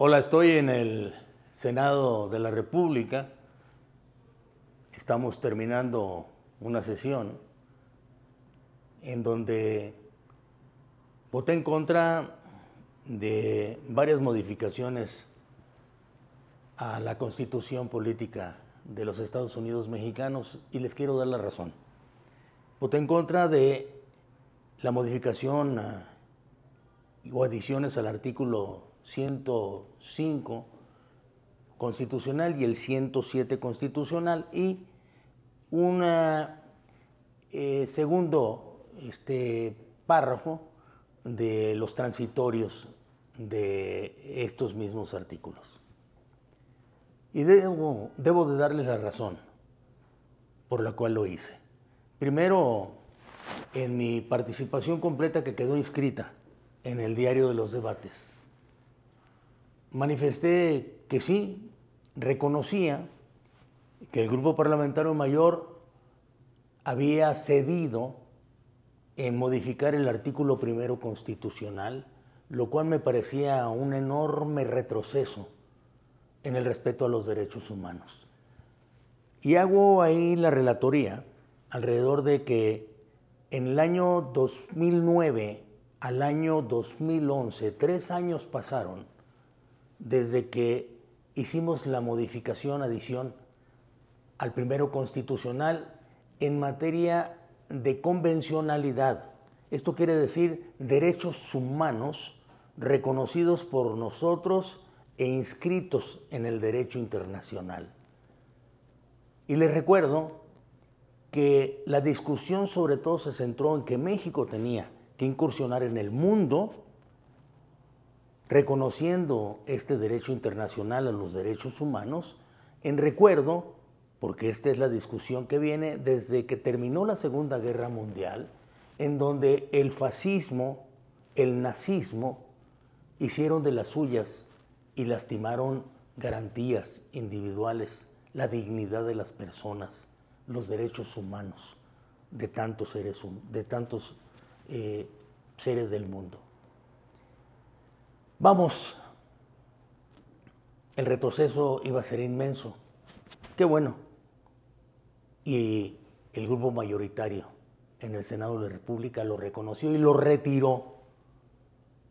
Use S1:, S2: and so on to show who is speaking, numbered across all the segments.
S1: Hola, estoy en el Senado de la República. Estamos terminando una sesión en donde voté en contra de varias modificaciones a la constitución política de los Estados Unidos mexicanos y les quiero dar la razón. Voté en contra de la modificación o adiciones al artículo 105 constitucional y el 107 constitucional y un eh, segundo este, párrafo de los transitorios de estos mismos artículos. Y debo, debo de darles la razón por la cual lo hice. Primero, en mi participación completa que quedó inscrita en el diario de los debates manifesté que sí, reconocía que el grupo parlamentario mayor había cedido en modificar el artículo primero constitucional, lo cual me parecía un enorme retroceso en el respeto a los derechos humanos. Y hago ahí la relatoría alrededor de que en el año 2009 al año 2011, tres años pasaron, desde que hicimos la modificación, adición al primero constitucional en materia de convencionalidad. Esto quiere decir derechos humanos reconocidos por nosotros e inscritos en el derecho internacional. Y les recuerdo que la discusión sobre todo se centró en que México tenía que incursionar en el mundo reconociendo este derecho internacional a los derechos humanos en recuerdo, porque esta es la discusión que viene desde que terminó la Segunda Guerra Mundial, en donde el fascismo, el nazismo, hicieron de las suyas y lastimaron garantías individuales, la dignidad de las personas, los derechos humanos de tantos seres, de tantos, eh, seres del mundo. Vamos, el retroceso iba a ser inmenso. Qué bueno. Y el grupo mayoritario en el Senado de la República lo reconoció y lo retiró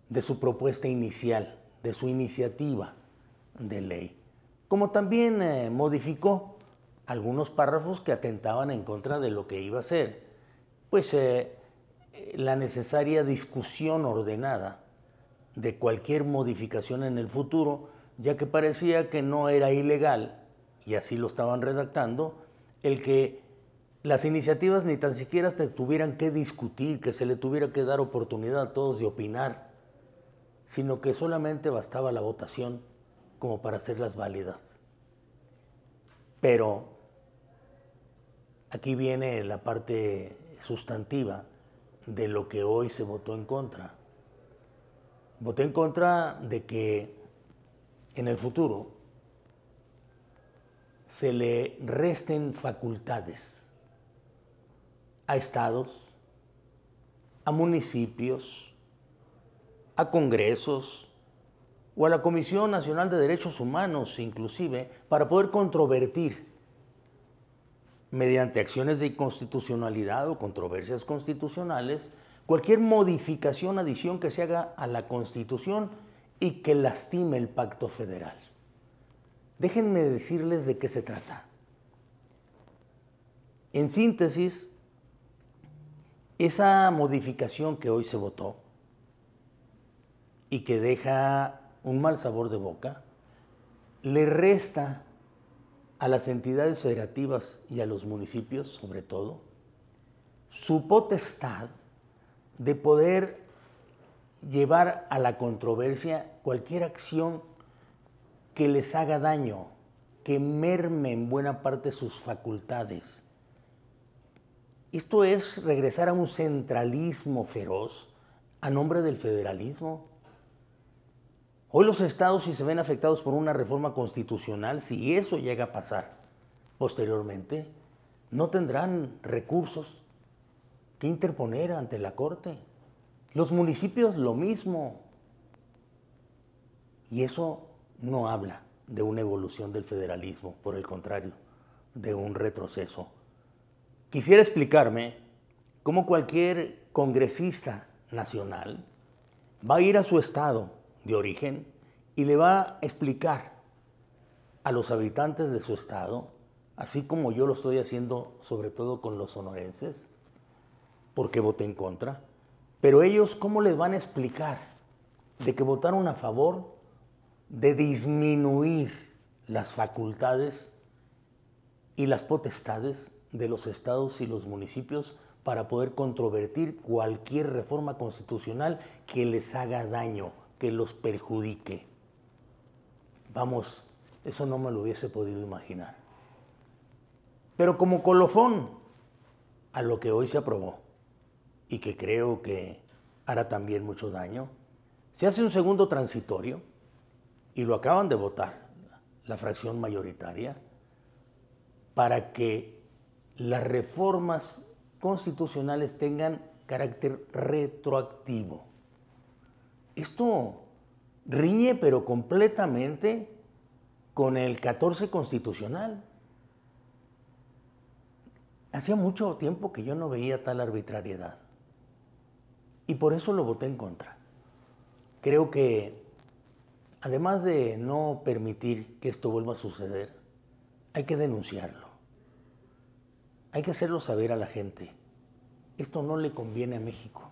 S1: de su propuesta inicial, de su iniciativa de ley. Como también eh, modificó algunos párrafos que atentaban en contra de lo que iba a ser, pues eh, la necesaria discusión ordenada de cualquier modificación en el futuro, ya que parecía que no era ilegal, y así lo estaban redactando, el que las iniciativas ni tan siquiera se tuvieran que discutir, que se le tuviera que dar oportunidad a todos de opinar, sino que solamente bastaba la votación como para hacerlas válidas. Pero aquí viene la parte sustantiva de lo que hoy se votó en contra voté en contra de que en el futuro se le resten facultades a estados, a municipios, a congresos o a la Comisión Nacional de Derechos Humanos inclusive, para poder controvertir mediante acciones de inconstitucionalidad o controversias constitucionales cualquier modificación, adición que se haga a la Constitución y que lastime el pacto federal. Déjenme decirles de qué se trata. En síntesis, esa modificación que hoy se votó y que deja un mal sabor de boca, le resta a las entidades federativas y a los municipios, sobre todo, su potestad de poder llevar a la controversia cualquier acción que les haga daño, que merme en buena parte sus facultades. Esto es regresar a un centralismo feroz a nombre del federalismo. Hoy los estados si se ven afectados por una reforma constitucional, si eso llega a pasar posteriormente, no tendrán recursos ¿Qué interponer ante la Corte. Los municipios lo mismo. Y eso no habla de una evolución del federalismo, por el contrario, de un retroceso. Quisiera explicarme cómo cualquier congresista nacional va a ir a su estado de origen y le va a explicar a los habitantes de su estado, así como yo lo estoy haciendo sobre todo con los sonorenses, porque voté en contra. Pero ellos, ¿cómo les van a explicar de que votaron a favor de disminuir las facultades y las potestades de los estados y los municipios para poder controvertir cualquier reforma constitucional que les haga daño, que los perjudique? Vamos, eso no me lo hubiese podido imaginar. Pero como colofón a lo que hoy se aprobó y que creo que hará también mucho daño. Se hace un segundo transitorio y lo acaban de votar la fracción mayoritaria para que las reformas constitucionales tengan carácter retroactivo. Esto riñe pero completamente con el 14 constitucional. Hacía mucho tiempo que yo no veía tal arbitrariedad. Y por eso lo voté en contra. Creo que, además de no permitir que esto vuelva a suceder, hay que denunciarlo. Hay que hacerlo saber a la gente. Esto no le conviene a México.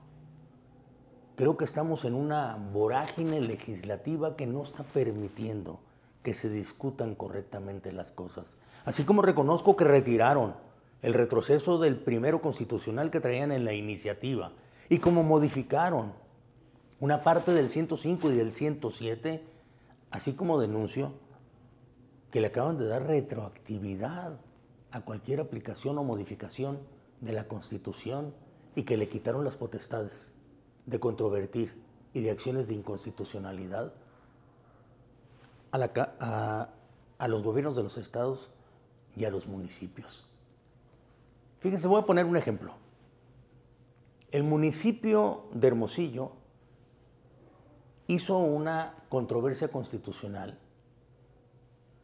S1: Creo que estamos en una vorágine legislativa que no está permitiendo que se discutan correctamente las cosas. Así como reconozco que retiraron el retroceso del primero constitucional que traían en la iniciativa y como modificaron una parte del 105 y del 107, así como denuncio que le acaban de dar retroactividad a cualquier aplicación o modificación de la Constitución y que le quitaron las potestades de controvertir y de acciones de inconstitucionalidad a, a los gobiernos de los estados y a los municipios. Fíjense, voy a poner un ejemplo. El municipio de Hermosillo hizo una controversia constitucional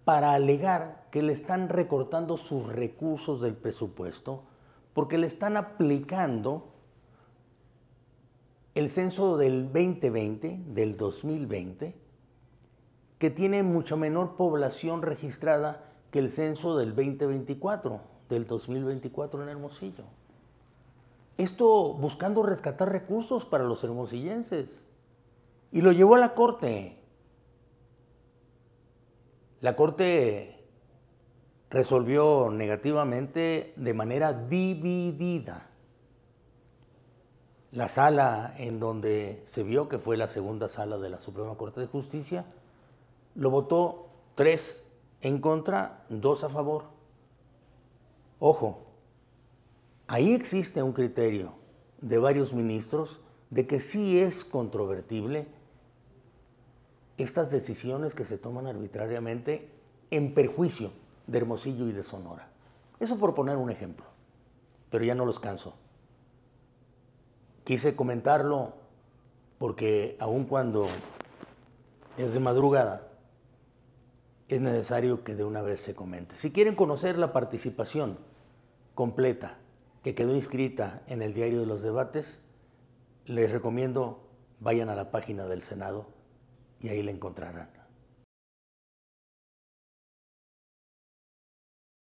S1: para alegar que le están recortando sus recursos del presupuesto porque le están aplicando el censo del 2020, del 2020, que tiene mucha menor población registrada que el censo del 2024, del 2024 en Hermosillo. Esto buscando rescatar recursos para los hermosillenses. Y lo llevó a la corte. La corte resolvió negativamente de manera dividida. La sala en donde se vio que fue la segunda sala de la Suprema Corte de Justicia lo votó tres en contra, dos a favor. Ojo, Ahí existe un criterio de varios ministros de que sí es controvertible estas decisiones que se toman arbitrariamente en perjuicio de Hermosillo y de Sonora. Eso por poner un ejemplo, pero ya no los canso. Quise comentarlo porque aun cuando es de madrugada, es necesario que de una vez se comente. Si quieren conocer la participación completa que quedó inscrita en el diario de los debates, les recomiendo vayan a la página del Senado y ahí la encontrarán.